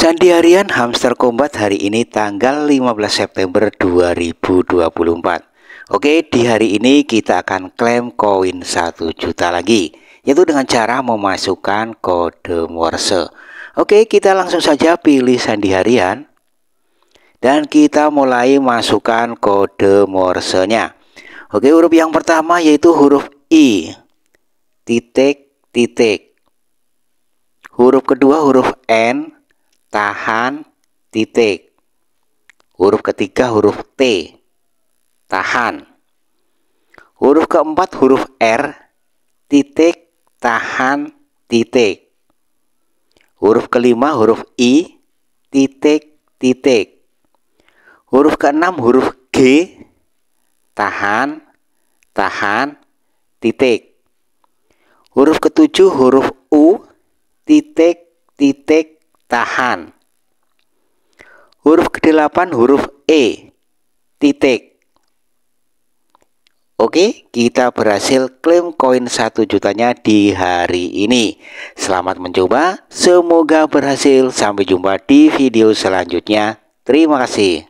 Sandi harian Hamster Kombat hari ini tanggal 15 September 2024 Oke di hari ini kita akan klaim koin 1 juta lagi Yaitu dengan cara memasukkan kode morse Oke kita langsung saja pilih sandi harian Dan kita mulai masukkan kode morsenya Oke huruf yang pertama yaitu huruf I Titik titik Huruf kedua huruf N tahan titik. Huruf ketiga huruf T, tahan. Huruf keempat huruf R, titik, tahan, titik. Huruf kelima huruf I, titik, titik. Huruf keenam huruf G, tahan, tahan, titik. Huruf ketujuh huruf U, titik, titik, tahan. Huruf ke-8 huruf E. Titik. Oke, kita berhasil klaim koin satu jutanya di hari ini. Selamat mencoba, semoga berhasil. Sampai jumpa di video selanjutnya. Terima kasih.